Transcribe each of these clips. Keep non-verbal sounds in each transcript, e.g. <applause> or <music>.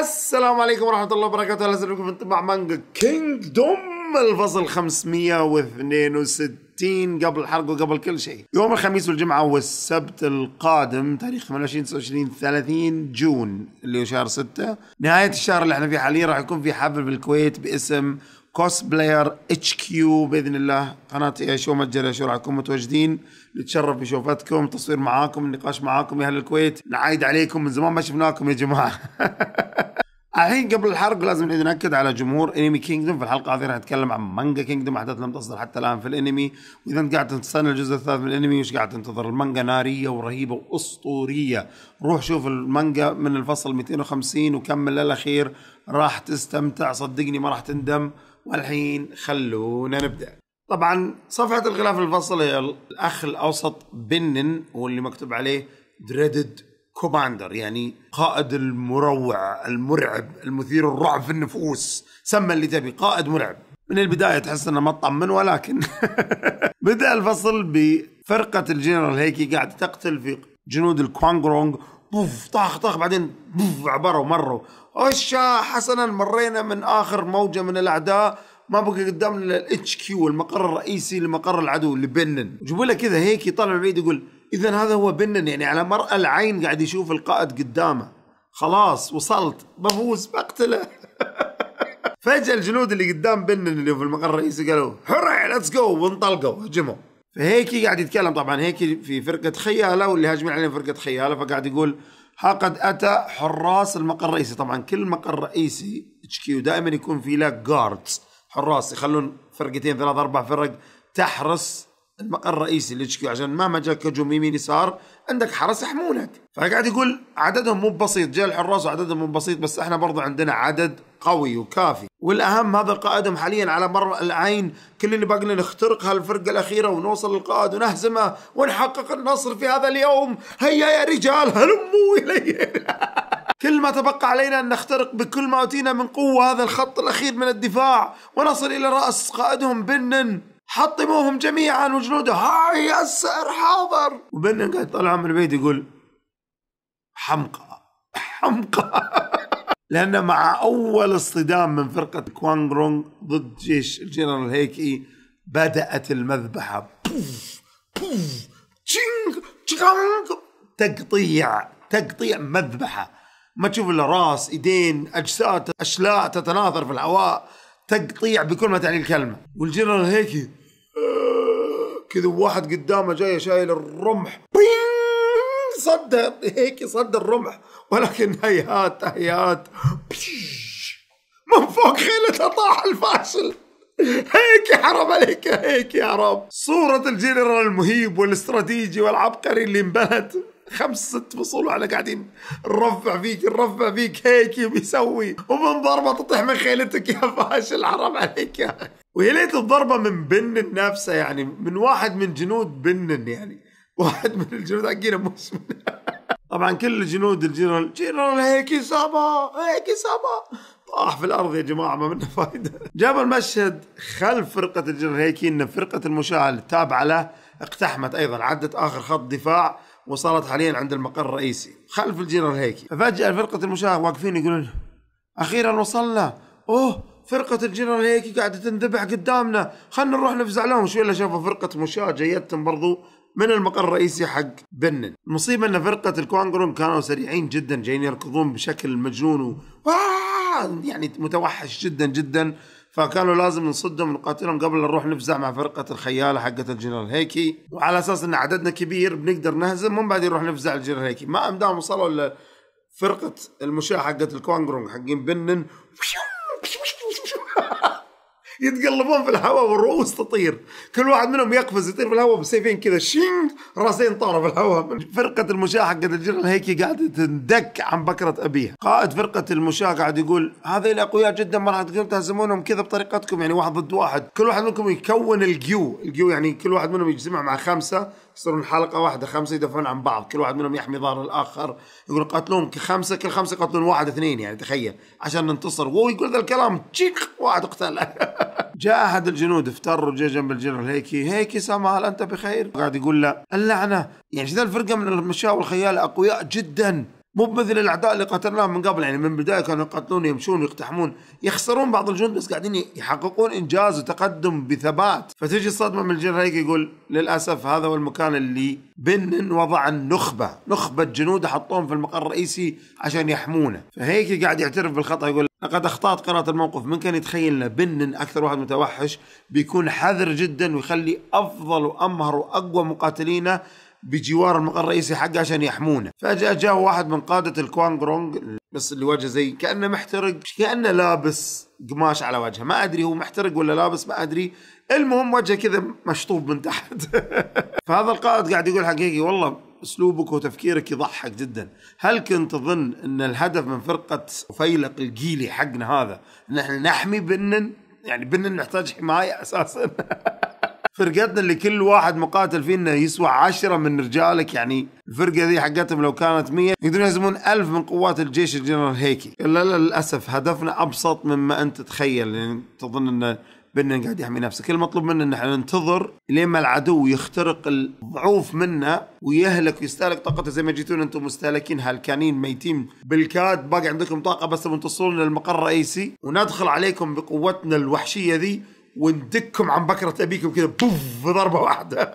السلام عليكم ورحمة الله وبركاته، أهلا وسهلا بكم في انطباع مانجا كينجدوم الفصل 562 قبل الحرق وقبل كل شيء. يوم الخميس والجمعة والسبت القادم تاريخ 28 29 30 جون اللي هو شهر 6 نهاية الشهر اللي احنا فيه حاليا راح يكون في حفل بالكويت باسم كوسبلاير اتش كيو باذن الله قناه إيه شو متجر شو راح نكون متواجدين نتشرف بشوفتكم تصوير معاكم النقاش معاكم يا اهل الكويت نعايد عليكم من زمان ما شفناكم يا جماعه <laughs> الحين قبل الحرق لازم ناكد على جمهور انمي كينجدوم في الحلقه هذه راح نتكلم عن مانجا كينجدوم احداث لم تصدر حتى الان في الانمي واذا انت قاعد تستنى الجزء الثالث من الانمي وش قاعد تنتظر المانجا ناريه ورهيبه واسطوريه روح شوف المانجا من الفصل 250 وكمل للاخير راح تستمتع صدقني ما راح تندم والحين خلونا نبدا طبعا صفحه الغلاف الفصل هي الاخ الاوسط بنن واللي مكتوب عليه دريدد كوماندر يعني قائد المروع المرعب المثير الرعب في النفوس سمى اللي تبي قائد مرعب من البدايه تحس انه مطمن ولكن <laughs> بدا الفصل بفرقه الجنرال هيكي قاعده تقتل في جنود الكوانغرونغ بوف طخ طخ بعدين بوف عبروا مروا اشا حسنا مرينا من اخر موجه من الاعداء ما بقى قدامنا الاتش كيو المقر الرئيسي لمقر العدو اللي بنن جيبوا له كذا هيك يطلع بعيد يقول اذا هذا هو بنن يعني على مرأى العين قاعد يشوف القائد قدامه خلاص وصلت بفوز بقتله <laughs> فجاه الجنود اللي قدام بنن اللي في المقر الرئيسي قالوا حرة ليتس جو وانطلقوا هجموا فهيكي قاعد يتكلم طبعا هيكي في فرقه خياله واللي هاجمين عليهم فرقه خياله فقاعد يقول ها قد اتى حراس المقر الرئيسي طبعا كل مقر رئيسي اتش كيو دائما يكون في له جاردز حراس يخلون فرقتين ثلاث اربع فرق تحرس الرئيسي اللي كيو عشان مهما جاك هجوم يمين يسار عندك حرس يحمونك فقاعد يقول عددهم مو بسيط جاء الحراس وعددهم مو بسيط بس احنا برضه عندنا عدد قوي وكافي والاهم هذا قائدهم حاليا على مر العين كل اللي باقي لنا نخترق هالفرقه الاخيره ونوصل للقائد ونهزمه ونحقق النصر في هذا اليوم هيا يا رجال هلموا الي <laughs> كل ما تبقى علينا ان نخترق بكل ما اوتينا من قوه هذا الخط الاخير من الدفاع ونصل الى راس قائدهم بنن حطموهم جميعا وجنوده هاي السعر حاضر وبنن قاعد طلع من البيت يقول حمقى حمقى <laughs> لأن مع أول اصطدام من فرقة كوانغ رونغ ضد جيش الجنرال هيكي بدأت المذبحة بوف بوف تشينغ تشينغ تقطيع تقطيع مذبحة ما تشوف إلا راس إيدين أجساد أشلاء تتناثر في الهواء تقطيع بكل ما تعني الكلمة والجنرال هيكي كذا واحد قدامه جاي شايل الرمح بين صدر هيك صد الرمح ولكن هيهات هيهات من فوق خيلته طاح الفاشل هيك يا حرام عليك هيك يا رب صورة الجنرال المهيب والاستراتيجي والعبقري اللي انبنت خمس ست فصول وعلى قاعدين نرفع فيك نرفع فيك هيك وبيسوي ومن ضربه تطيح من خيلتك يا فاشل حرام عليك يا ويا ليت الضربه من بنن نفسه يعني من واحد من جنود بنن يعني واحد من الجنود حقينا مش من طبعا كل جنود الجنرال جنرال هيك سابا هيك سابا طاح في الارض يا جماعه ما منه فايده جاب المشهد خلف فرقه الجنرال هيكي ان فرقه المشاه التابعه له اقتحمت ايضا عدت اخر خط دفاع وصارت حاليا عند المقر الرئيسي خلف الجنرال الهيكي ففجأة فرقة المشاة واقفين يقولون أخيرا وصلنا أوه فرقة الجنرال هيكي قاعدة تنذبح قدامنا خلنا نروح نفزع لهم شوي إلا شافوا فرقة مشاة جيتهم برضو من المقر الرئيسي حق بنن المصيبة أن فرقة الكوانجرون كانوا سريعين جدا جايين يركضون بشكل مجنون و... آه، يعني متوحش جدا جدا فكانوا لازم نصدهم نقاتلهم قبل نروح نفزع مع فرقه الخياله حقت الجنرال هيكي وعلى اساس ان عددنا كبير بنقدر نهزم من بعد نروح نفزع الجنرال هيكي ما أمدام وصلوا لفرقة المشاه حقت الكونغرونغ حقين بنن يتقلبون في الهواء والرؤوس تطير كل واحد منهم يقفز يطير في الهواء بسيفين كذا شينج راسين طاروا في الهواء فرقة المشاة حقت الجنرال هيكي قاعدة تندك عن بكرة أبيها قائد فرقة المشاة قاعد يقول هذه الأقوياء جدا ما راح تقدرون تهزمونهم كذا بطريقتكم يعني واحد ضد واحد كل واحد منكم يكون الجيو الجيو يعني كل واحد منهم يجتمع مع خمسة يصيرون حلقه واحده خمسه يدافعون عن بعض كل واحد منهم يحمي ظهر الاخر يقول قتلوهم خمسه كل خمسه يقتلون واحد اثنين يعني تخيل عشان ننتصر وهو يقول ذا الكلام تشيك واحد اقتل <laughs> جاء احد الجنود افتر وجاء جنب الجنرال هيكي هيكي سامع هل انت بخير؟ قاعد يقول له اللعنه يعني ذا الفرقه من المشاة والخيال اقوياء جدا مو بمثل الاعداء اللي قتلناهم من قبل يعني من البدايه كانوا يقتلون يمشون يقتحمون يخسرون بعض الجنود بس قاعدين يحققون انجاز وتقدم بثبات فتجي الصدمه من الجن هيك يقول للاسف هذا هو المكان اللي بن وضع النخبه نخبه جنود حطوهم في المقر الرئيسي عشان يحمونه فهيك قاعد يعترف بالخطا يقول لقد اخطات قراءة الموقف من كان يتخيل ان بن اكثر واحد متوحش بيكون حذر جدا ويخلي افضل وامهر واقوى مقاتلينه بجوار المقر الرئيسي حقه عشان يحمونه فجأة جاء واحد من قادة الكوانغرونغ بس اللي وجهه زي كأنه محترق كأنه لابس قماش على وجهه ما أدري هو محترق ولا لابس ما أدري المهم وجهه كذا مشطوب من تحت <laughs> فهذا القائد قاعد يقول حقيقي والله اسلوبك وتفكيرك يضحك جدا هل كنت تظن ان الهدف من فرقه فيلق الجيلي حقنا هذا ان احنا نحمي بنن يعني بنن نحتاج حمايه اساسا <laughs> فرقتنا اللي كل واحد مقاتل فينا يسوى عشرة من رجالك يعني الفرقة ذي حقتهم لو كانت مية يقدرون يهزمون ألف من قوات الجيش الجنرال هيكي إلا للأسف هدفنا أبسط مما أنت تتخيل يعني تظن أنه بنا قاعد يحمي نفسه كل المطلوب منا ان احنا ننتظر لين ما العدو يخترق الضعوف منا ويهلك ويستهلك طاقته زي ما جيتون انتم مستهلكين هلكانين ميتين بالكاد باقي عندكم طاقه بس بنتصلون للمقر الرئيسي وندخل عليكم بقوتنا الوحشيه ذي وندكم عن بكرة أبيكم كذا بوف بضربة واحدة <laughs>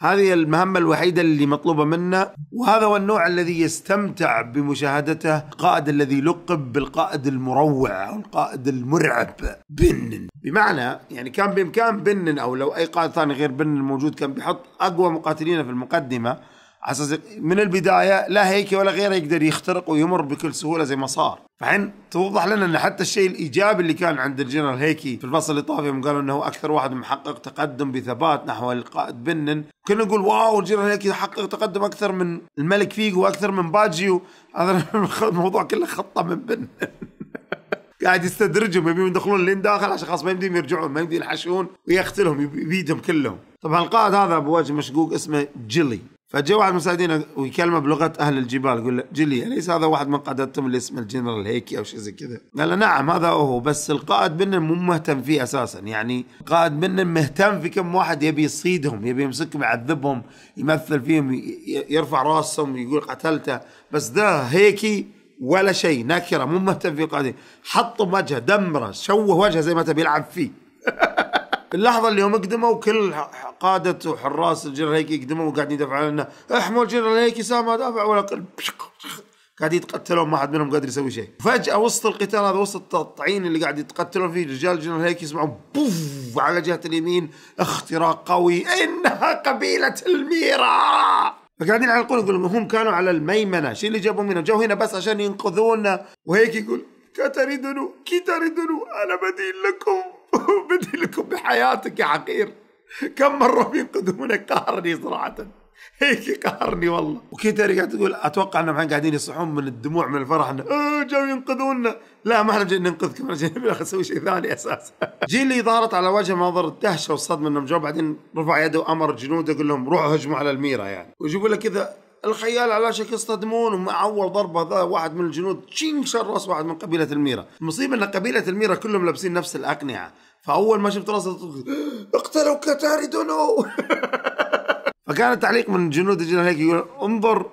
هذه المهمة الوحيدة اللي مطلوبة منا وهذا هو النوع الذي يستمتع بمشاهدته القائد الذي لقب بالقائد المروع أو القائد المرعب بنن بمعنى يعني كان بإمكان بنن أو لو أي قائد ثاني غير بنن موجود كان بيحط أقوى مقاتلين في المقدمة على من البدايه لا هيكي ولا غيره يقدر يخترق ويمر بكل سهوله زي ما صار فحين توضح لنا ان حتى الشيء الايجابي اللي كان عند الجنرال هيكي في الفصل اللي طاف يوم قالوا انه اكثر واحد محقق تقدم بثبات نحو القائد بنن كنا نقول واو الجنرال هيكي حقق تقدم اكثر من الملك فيجو واكثر من باجيو هذا <laughs> الموضوع كله خطه من بنن <laughs> قاعد يستدرجهم يبيهم يدخلون لين داخل عشان خلاص ما يمديهم يرجعون ما يمديهم ينحشون ويقتلهم بيدهم كلهم طبعا القائد هذا بوجه مشقوق اسمه جيلي فجاء واحد من المساعدين ويكلمه بلغه اهل الجبال يقول له جيلي اليس هذا واحد من قادتهم اللي اسمه الجنرال هيكي او شيء زي كذا؟ قال له نعم هذا هو بس القائد منهم مو مهتم فيه اساسا يعني القائد منهم مهتم في كم واحد يبي يصيدهم يبي يمسكهم يعذبهم يمثل فيهم يرفع راسهم يقول قتلته بس ذا هيكي ولا شيء نكره مو مهتم في قائد حطه وجهه دمره شوه وجهه زي ما تبي يلعب فيه <laughs> اللحظه اللي هم قدموا كل قاده وحراس الجنرال هيك قدموا وقاعدين يدافعون عنه احموا الجنرال هيك سام دافع ولا قلب قاعد يتقتلون ما حد منهم قادر يسوي شيء فجاه وسط القتال هذا وسط التطعين اللي قاعد يتقتلون فيه رجال الجنرال هيك يسمعوا بوف على جهه اليمين اختراق قوي انها قبيله الميرا فقاعدين يعلقون يقولون هم كانوا على الميمنه شو اللي جابوا منهم جو هنا بس عشان ينقذونا وهيك يقول كتريدنوا كتريدنوا انا بديل لكم بدي لكم بحياتك يا حقير كم مرة بينقذونك قهرني صراحة هيك قهرني والله وكيتاري قاعد تقول اتوقع انهم قاعدين يصحون من الدموع من الفرح انه اه جاوا ينقذونا لا ما احنا جايين ننقذكم احنا جايين نسوي شيء ثاني اساسا <laughs> جيل اللي ظهرت على وجه منظر الدهشه والصدمه انهم جو بعدين رفع يده وامر جنوده يقول لهم روحوا هجموا على الميره يعني ويجيبوا لك كذا الخيال على شك يصطدمون ومع اول ضربه ذا واحد من الجنود تشين شر راس واحد من قبيله الميره المصيبه ان قبيله الميره كلهم لابسين نفس الاقنعه فاول ما شفت راسه <gasps> اقتلوا كتاري دونو <laughs> فكان التعليق من جنود الجنرال هيك يقول انظر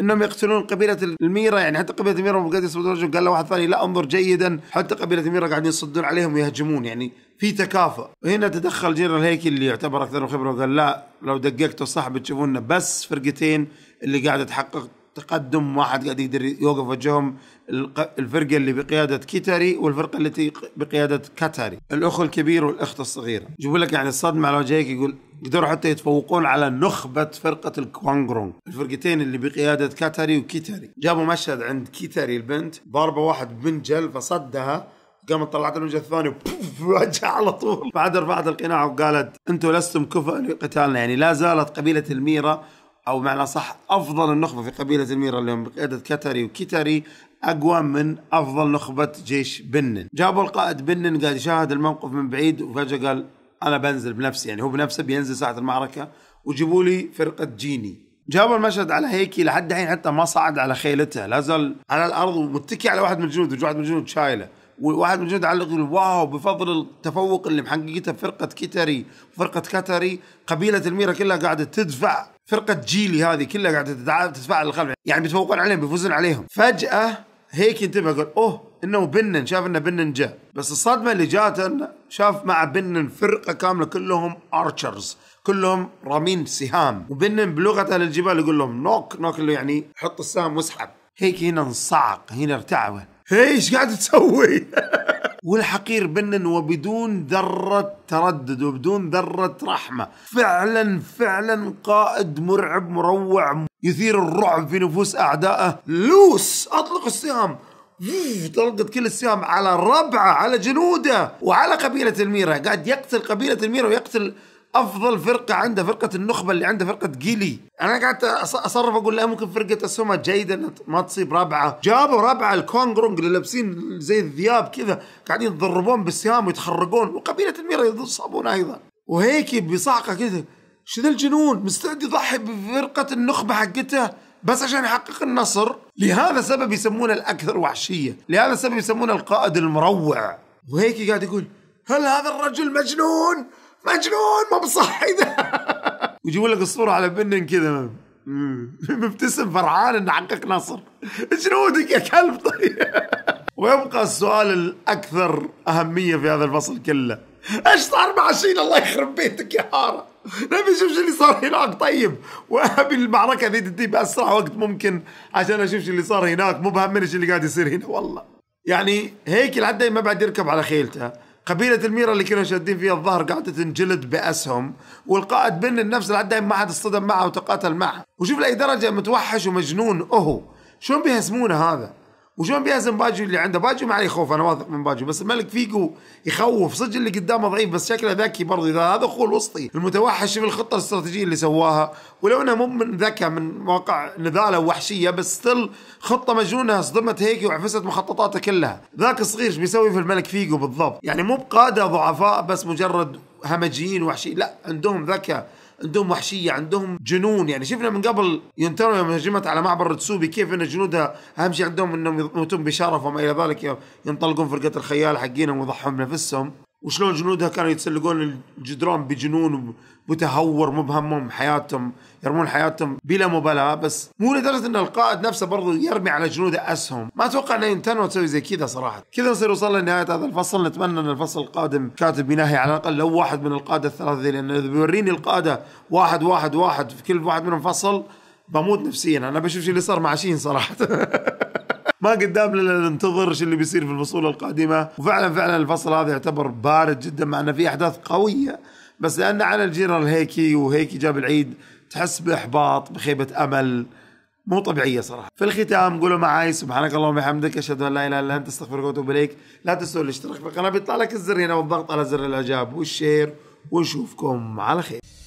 انهم يقتلون قبيله الميره يعني حتى قبيله الميره قاعد يصدون رجل قال له واحد ثاني لا انظر جيدا حتى قبيله الميره قاعدين يصدون عليهم ويهجمون يعني في تكافؤ وهنا تدخل جنرال هيكل اللي يعتبر اكثر خبره وقال لا لو دققتوا صح بتشوفون بس فرقتين اللي قاعده تحقق تقدم واحد قاعد يقدر يوقف وجههم الفرقه اللي بقياده كيتاري والفرقه التي بقياده كاتاري الاخ الكبير والاخت الصغيره يجيبوا لك يعني الصدمه على وجهك يقول قدروا حتى يتفوقون على نخبة فرقة الكوانغرونغ الفرقتين اللي بقيادة كاتاري وكيتاري جابوا مشهد عند كيتاري البنت ضاربة واحد بنجل فصدها قامت طلعت الوجه الثاني وجهها على طول بعد رفعت القناع وقالت انتم لستم كفء لقتالنا يعني لا زالت قبيله الميره أو معنى صح أفضل النخبة في قبيلة الميرة اللي هم بقيادة كتري وكتري أقوى من أفضل نخبة جيش بنن جابوا القائد بنن قاعد يشاهد الموقف من بعيد وفجأة قال أنا بنزل بنفسي يعني هو بنفسه بينزل ساعة المعركة وجيبوا لي فرقة جيني جابوا المشهد على هيك لحد الحين حتى ما صعد على خيلته لا زال على الارض ومتكي على واحد من الجنود وجوعد من الجنود شايله وواحد من جد علق يقول واو بفضل التفوق اللي محققته فرقه كتري فرقة كتري قبيله الميره كلها قاعده تدفع فرقه جيلي هذه كلها قاعده تدفع للخلف يعني بيتفوقون عليهم بيفوزون عليهم فجاه هيك انتبه قال اوه انه بنن شاف انه بنن جاء بس الصدمه اللي جاته شاف مع بنن فرقه كامله كلهم ارشرز كلهم رامين سهام وبنن بلغته للجبال يقول لهم نوك نوك اللي يعني حط السهم واسحب هيك هنا انصعق هنا ارتعب هي إيه، ايش قاعد تسوي <laughs> والحقير بنن وبدون ذرة تردد وبدون ذرة رحمة فعلا فعلا قائد مرعب مروع يثير الرعب في نفوس أعدائه لوس أطلق السهام طلقت كل السهام على ربعه على جنوده وعلى قبيلة الميرة قاعد يقتل قبيلة الميرة ويقتل افضل فرقه عنده فرقه النخبه اللي عنده فرقه جيلي انا قعدت اصرف اقول لا ممكن فرقه السوما جيده ما تصيب رابعه جابوا رابعه الكونغرونج اللي لابسين زي الذياب كذا قاعدين يتضربون بالسهام ويتخرقون وقبيله الميرا يصابون ايضا وهيك بصعقه كذا شذا ذا الجنون مستعد يضحي بفرقه النخبه حقته بس عشان يحقق النصر لهذا السبب يسمونه الاكثر وحشيه لهذا السبب يسمونه القائد المروع وهيك قاعد يقول هل هذا الرجل مجنون مجنون ما بصحي ده <laughs> ويجيبوا لك الصوره على بنن كذا <laughs> مبتسم فرحان انه حقق نصر جنودك يا كلب طيب <laughs> ويبقى السؤال الاكثر اهميه في هذا الفصل كله ايش صار مع شيل الله يخرب بيتك يا هارا نبي نشوف شو اللي صار هناك طيب وابي المعركه ذي تنتهي باسرع وقت ممكن عشان اشوف شو اللي صار هناك مو بهمني شو اللي قاعد يصير هنا والله يعني هيك العدي ما بعد يركب على خيلته قبيلة الميرة اللي كانوا شادين فيها الظهر قاعدة تنجلد بأسهم والقائد بن النفس لعد ما حد اصطدم معه وتقاتل معه وشوف لأي درجة متوحش ومجنون أهو شلون بيهزمونه هذا وشلون بيهزم باجو اللي عنده باجو ما عليه خوف انا واثق من باجو بس الملك فيجو يخوف صدق اللي قدامه ضعيف بس شكله ذكي برضه اذا هذا اخوه الوسطي المتوحش في الخطه الاستراتيجيه اللي سواها ولو انه مو من ذكاء من واقع نذاله وحشيه بس ستيل خطه مجنونه صدمت هيك وعفست مخططاته كلها ذاك الصغير ايش بيسوي في الملك فيجو بالضبط يعني مو بقاده ضعفاء بس مجرد همجيين وحشيين لا عندهم ذكاء عندهم وحشيه عندهم جنون يعني شفنا من قبل ينترو يوم هجمت على معبر تسوبي كيف ان جنودها اهم شيء عندهم انهم يموتون بشرف وما الى ذلك ينطلقون فرقه الخيال حقينهم ويضحون بنفسهم وشلون جنودها كانوا يتسلقون الجدران بجنون متهور مو بهمهم حياتهم يرمون حياتهم بلا مبالاه بس مو لدرجه ان القائد نفسه برضه يرمي على جنوده اسهم ما اتوقع انه ينتنوا تسوي زي كذا صراحه كذا نصير وصلنا لنهايه هذا الفصل نتمنى ان الفصل القادم كاتب ينهي على الاقل لو واحد من القاده الثلاثه ذي لان اذا بيوريني القاده واحد واحد واحد في كل واحد منهم فصل بموت نفسيا انا بشوف شو اللي صار مع شين صراحه <laughs> ما قدامنا الا ننتظر شو اللي بيصير في الفصول القادمه وفعلا فعلا الفصل هذا يعتبر بارد جدا مع انه في احداث قويه بس لان على الجيران هيكي وهيكي جاب العيد تحس باحباط بخيبه امل مو طبيعيه صراحه في الختام قولوا معي سبحانك اللهم وبحمدك اشهد ان لا اله الا انت استغفرك واتوب اليك لا تنسوا الاشتراك في القناه بيطلع لك الزر هنا والضغط على زر الاعجاب والشير ونشوفكم على خير